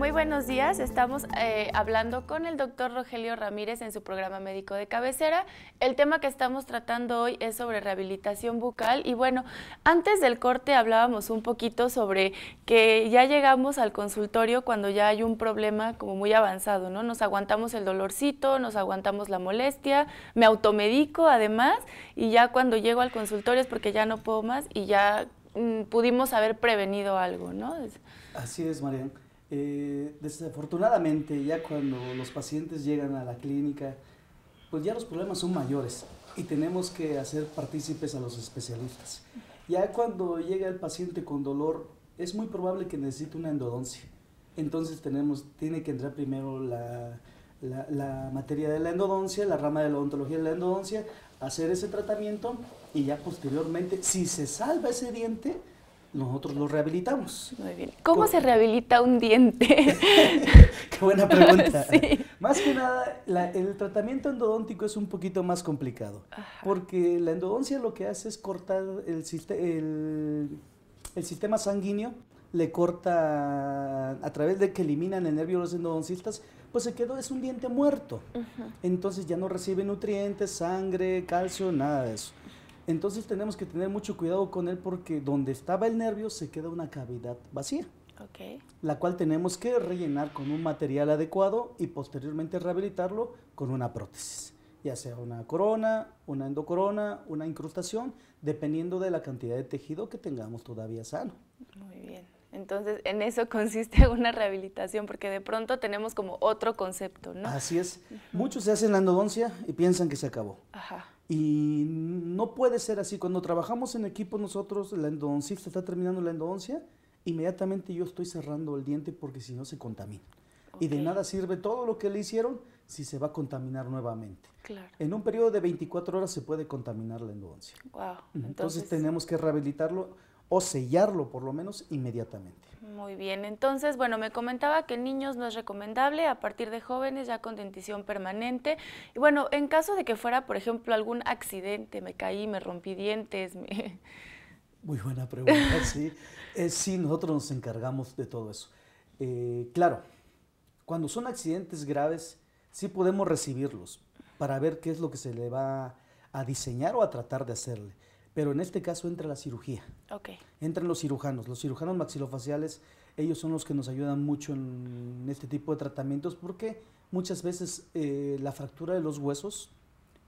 Muy buenos días, estamos eh, hablando con el doctor Rogelio Ramírez en su programa médico de cabecera. El tema que estamos tratando hoy es sobre rehabilitación bucal y bueno, antes del corte hablábamos un poquito sobre que ya llegamos al consultorio cuando ya hay un problema como muy avanzado, ¿no? Nos aguantamos el dolorcito, nos aguantamos la molestia, me automedico además y ya cuando llego al consultorio es porque ya no puedo más y ya mm, pudimos haber prevenido algo, ¿no? Así es, Mariana. Eh, desafortunadamente, ya cuando los pacientes llegan a la clínica, pues ya los problemas son mayores y tenemos que hacer partícipes a los especialistas. Ya cuando llega el paciente con dolor, es muy probable que necesite una endodoncia. Entonces tenemos, tiene que entrar primero la materia de la endodoncia, la rama de la odontología de la endodoncia, hacer ese tratamiento y ya posteriormente, si se salva ese diente, nosotros lo rehabilitamos. Muy bien. ¿Cómo se rehabilita un diente? Qué buena pregunta. Más que nada, el tratamiento endodóntico es un poquito más complicado, porque la endodoncia lo que hace es cortar el, el sistema sanguíneo, le corta a través de que eliminan el nervio los endodoncistas, pues se quedó, es un diente muerto. Entonces ya no recibe nutrientes, sangre, calcio, nada de eso. Entonces tenemos que tener mucho cuidado con él porque donde estaba el nervio se queda una cavidad vacía. La cual tenemos que rellenar con un material adecuado y posteriormente rehabilitarlo con una prótesis, ya sea una corona, una endocorona, una incrustación, dependiendo de la cantidad de tejido que tengamos todavía sano. Muy bien. Entonces, en eso consiste una rehabilitación, porque de pronto tenemos como otro concepto, ¿no? Así es. Muchos se hacen la endodoncia y piensan que se acabó. Ajá. Y no puede ser así. Cuando trabajamos en equipo nosotros, la endodoncista está terminando la endodoncia, inmediatamente yo estoy cerrando el diente porque si no se contamina. Y de nada sirve todo lo que le hicieron si se va a contaminar nuevamente. Claro. En un periodo de 24 horas se puede contaminar la endodoncia. Wow. Entonces tenemos que rehabilitarlo o sellarlo por lo menos inmediatamente. Muy bien, entonces, bueno, me comentaba que en niños no es recomendable, a partir de jóvenes ya con dentición permanente. Y bueno, en caso de que fuera, por ejemplo, algún accidente, me caí, me rompí dientes, me... Muy buena pregunta, eh, sí. nosotros nos encargamos de todo eso. Eh, claro, cuando son accidentes graves, sí podemos recibirlos para ver qué es lo que se le va a diseñar o a tratar de hacerle. Pero en este caso entra la cirugía. Entran los cirujanos. Los cirujanos maxilofaciales, ellos son los que nos ayudan mucho en este tipo de tratamientos porque muchas veces eh, la fractura de los huesos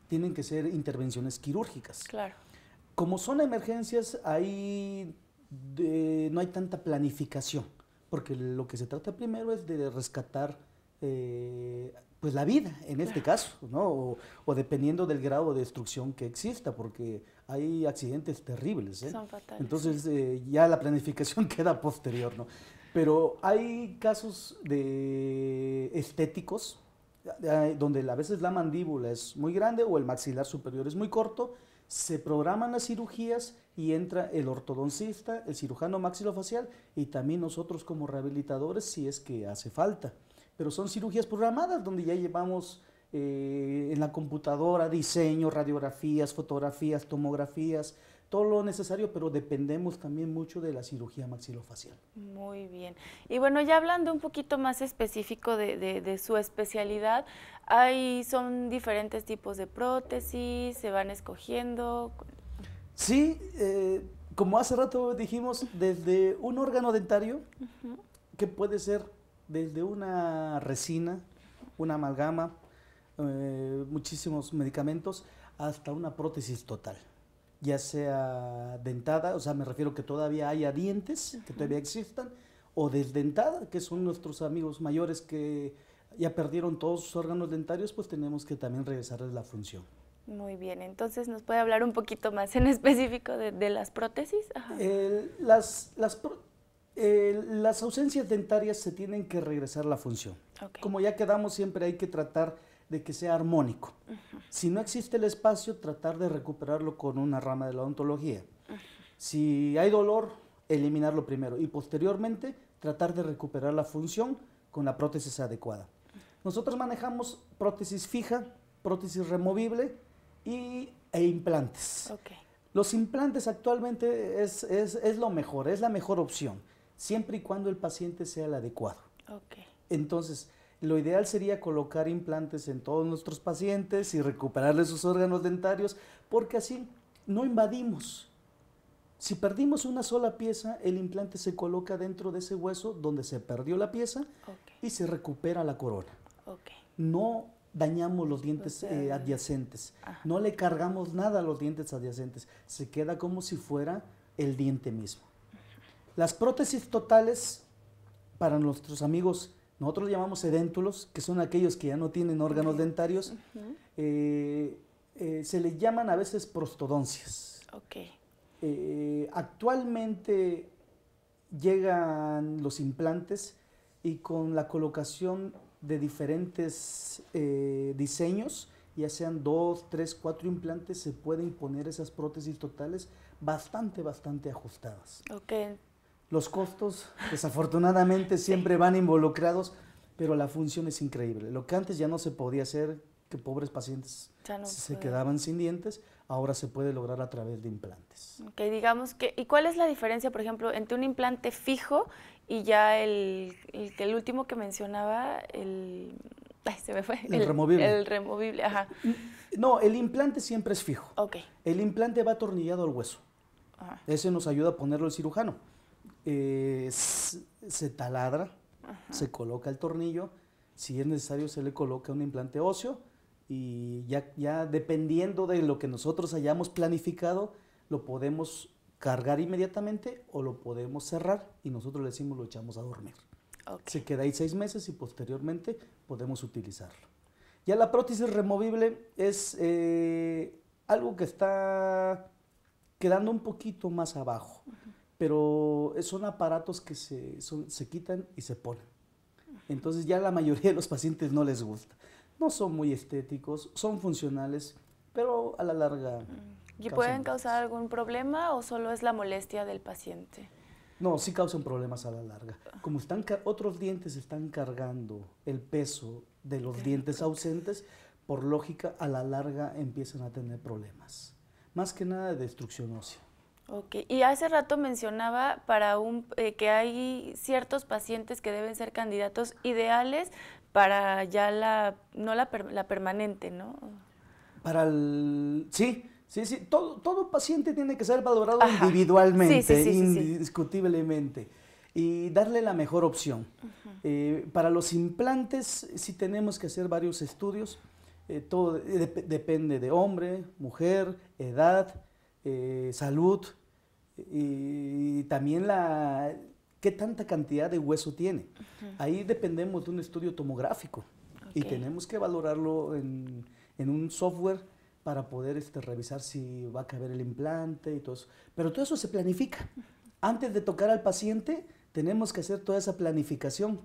tienen que ser intervenciones quirúrgicas. Claro. Como son emergencias, ahí no hay tanta planificación, porque lo que se trata primero es de rescatar eh, pues la vida en este caso, O, o, dependiendo del grado de destrucción que exista, porque hay accidentes terribles. ¿eh? Son fatales. Entonces eh, ya la planificación queda posterior, ¿no? Pero hay casos de estéticos donde a veces la mandíbula es muy grande o el maxilar superior es muy corto, se programan las cirugías y entra el ortodoncista, el cirujano maxilofacial y también nosotros como rehabilitadores si es que hace falta. Pero son cirugías programadas donde ya llevamos eh, en la computadora, diseño, radiografías, fotografías, tomografías, todo lo necesario, pero dependemos también mucho de la cirugía maxilofacial. Muy bien. Y bueno, ya hablando un poquito más específico de, su especialidad, hay, son diferentes tipos de prótesis, se van escogiendo. Sí, eh, como hace rato dijimos, desde un órgano dentario, que puede ser desde una resina, una amalgama, eh, muchísimos medicamentos, hasta una prótesis total, ya sea dentada, o sea, me refiero que todavía haya dientes, que todavía existan, o desdentada, que son nuestros amigos mayores que ya perdieron todos sus órganos dentarios, pues tenemos que también regresarles la función. Muy bien, entonces nos puede hablar un poquito más en específico de, las prótesis. las, las, ausencias dentarias se tienen que regresar la función. Como ya quedamos, siempre hay que tratar de que sea armónico. Si no existe el espacio, tratar de recuperarlo con una rama de la odontología. Si hay dolor, eliminarlo primero y posteriormente tratar de recuperar la función con la prótesis adecuada. Nosotros manejamos prótesis fija, prótesis removible y, e implantes. Los implantes actualmente es, lo mejor, es la mejor opción, siempre y cuando el paciente sea el adecuado. Entonces, lo ideal sería colocar implantes en todos nuestros pacientes y recuperarles sus órganos dentarios, porque así no invadimos. Si perdimos una sola pieza, el implante se coloca dentro de ese hueso donde se perdió la pieza y se recupera la corona. No dañamos los dientes eh, adyacentes, no le cargamos nada a los dientes adyacentes, se queda como si fuera el diente mismo. Las prótesis totales, para nuestros amigos nosotros llamamos edéntulos, que son aquellos que ya no tienen órganos dentarios. Eh, eh, se les llaman a veces prostodoncias. Ok. Eh, actualmente llegan los implantes y con la colocación de diferentes diseños, ya sean dos, tres, cuatro implantes, se pueden poner esas prótesis totales bastante, bastante ajustadas. Los costos, desafortunadamente, siempre van involucrados, pero la función es increíble. Lo que antes ya no se podía hacer, que pobres pacientes se quedaban sin dientes, ahora se puede lograr a través de implantes. Okay, digamos que, ¿y cuál es la diferencia, por ejemplo, entre un implante fijo y ya el, el último que mencionaba, el... El, removible. El removible, ajá. Mm, no, el implante siempre es fijo. El implante va atornillado al hueso. Ese nos ayuda a ponerlo el cirujano. Eh, se taladra, se coloca el tornillo, si es necesario se le coloca un implante óseo y ya, dependiendo de lo que nosotros hayamos planificado, lo podemos cargar inmediatamente o lo podemos cerrar y nosotros le decimos lo echamos a dormir. Se queda ahí seis meses y posteriormente podemos utilizarlo. Ya la prótesis removible es eh, algo que está quedando un poquito más abajo pero son aparatos que se, quitan y se ponen. Entonces ya la mayoría de los pacientes no les gusta. No son muy estéticos, son funcionales, pero a la larga... ¿Y pueden causar algún problema o solo es la molestia del paciente? No, sí causan problemas a la larga. Como están otros dientes están cargando el peso de los dientes ausentes, por lógica a la larga empiezan a tener problemas. Más que nada de destrucción ósea. Ok, y hace rato mencionaba para un, eh, que hay ciertos pacientes que deben ser candidatos ideales para ya la, no la, la permanente, ¿no? Para el, sí, sí, sí, todo, paciente tiene que ser valorado individualmente, indiscutiblemente, y darle la mejor opción. Eh, para los implantes sí tenemos que hacer varios estudios, eh, todo depende de hombre, mujer, edad, eh, salud y también la, qué tanta cantidad de hueso tiene. Ahí dependemos de un estudio tomográfico y tenemos que valorarlo en, en un software para poder este, revisar si va a caber el implante y todo eso. Pero todo eso se planifica. Antes de tocar al paciente, tenemos que hacer toda esa planificación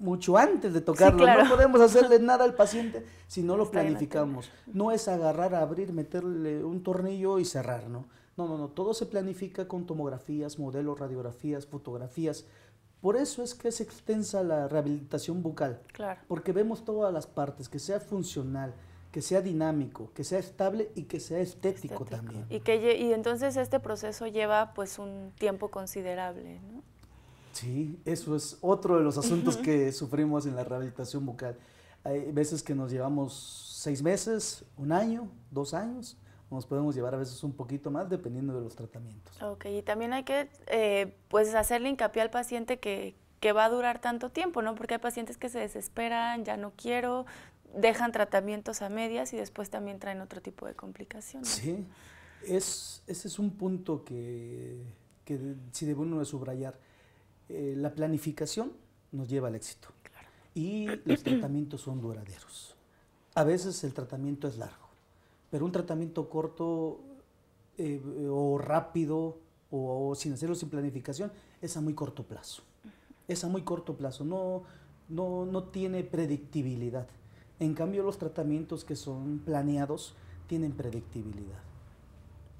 mucho antes de tocarlo. No podemos hacerle nada al paciente si no lo planificamos. No es agarrar, abrir, meterle un tornillo y cerrar, ¿no? No, no, no. Todo se planifica con tomografías, modelos, radiografías, fotografías. Por eso es que es extensa la rehabilitación bucal. Claro. Porque vemos todas las partes, que sea funcional, que sea dinámico, que sea estable y que sea estético, también. Y, que, y entonces este proceso lleva pues un tiempo considerable, ¿no? Sí, eso es otro de los asuntos que sufrimos en la rehabilitación bucal. Hay veces que nos llevamos seis meses, un año, dos años, nos podemos llevar a veces un poquito más dependiendo de los tratamientos. Ok, y también hay que eh, pues hacerle hincapié al paciente que, va a durar tanto tiempo, ¿no? Porque hay pacientes que se desesperan, ya no quiero, dejan tratamientos a medias y después también traen otro tipo de complicaciones. Sí, es, ese es un punto que, que debe uno de subrayar eh, la planificación nos lleva al éxito. Y los tratamientos son duraderos. A veces el tratamiento es largo, pero un tratamiento corto eh, o rápido o, sin hacerlo sin planificación es a muy corto plazo. Es a muy corto plazo, no, no tiene predictibilidad. En cambio, los tratamientos que son planeados tienen predictibilidad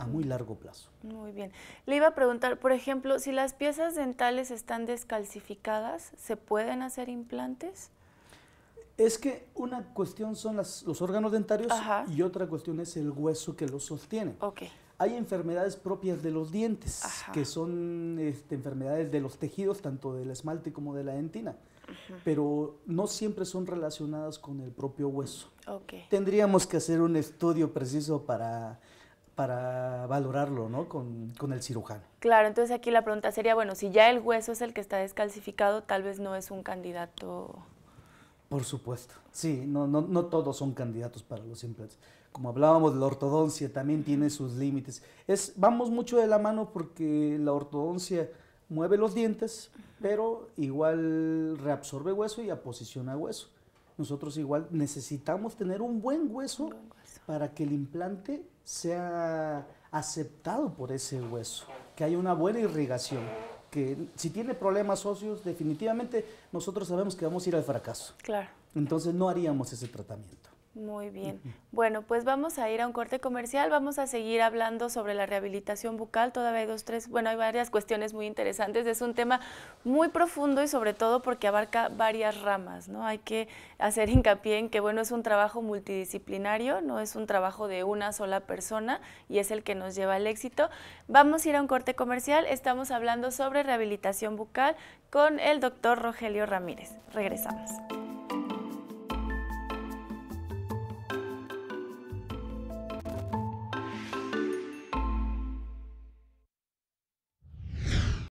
a muy largo plazo. Muy bien. Le iba a preguntar, por ejemplo, si las piezas dentales están descalcificadas, ¿se pueden hacer implantes? Es que una cuestión son los órganos dentarios y otra cuestión es el hueso que los sostiene. Okay. Hay enfermedades propias de los dientes, que son este, enfermedades de los tejidos, tanto del esmalte como de la dentina, pero no siempre son relacionadas con el propio hueso. Tendríamos que hacer un estudio preciso para para valorarlo, ¿no? Con, el cirujano. Claro, entonces aquí la pregunta sería, bueno, si ya el hueso es el que está descalcificado, tal vez no es un candidato. Por supuesto, sí, no, no, no todos son candidatos para los implantes. Como hablábamos, la ortodoncia también tiene sus límites. Es, vamos mucho de la mano porque la ortodoncia mueve los dientes, pero igual reabsorbe hueso y aposiciona hueso. Nosotros igual necesitamos tener un buen hueso. para que el implante sea aceptado por ese hueso, que haya una buena irrigación, que si tiene problemas óseos, definitivamente nosotros sabemos que vamos a ir al fracaso. Claro. Entonces no haríamos ese tratamiento. Muy bien. Bueno, pues vamos a ir a un corte comercial, vamos a seguir hablando sobre la rehabilitación bucal, todavía hay dos, tres, bueno, hay varias cuestiones muy interesantes, es un tema muy profundo y sobre todo porque abarca varias ramas, ¿no? Hay que hacer hincapié en que, bueno, es un trabajo multidisciplinario, no es un trabajo de una sola persona y es el que nos lleva al éxito. Vamos a ir a un corte comercial, estamos hablando sobre rehabilitación bucal con el doctor Rogelio Ramírez. Regresamos.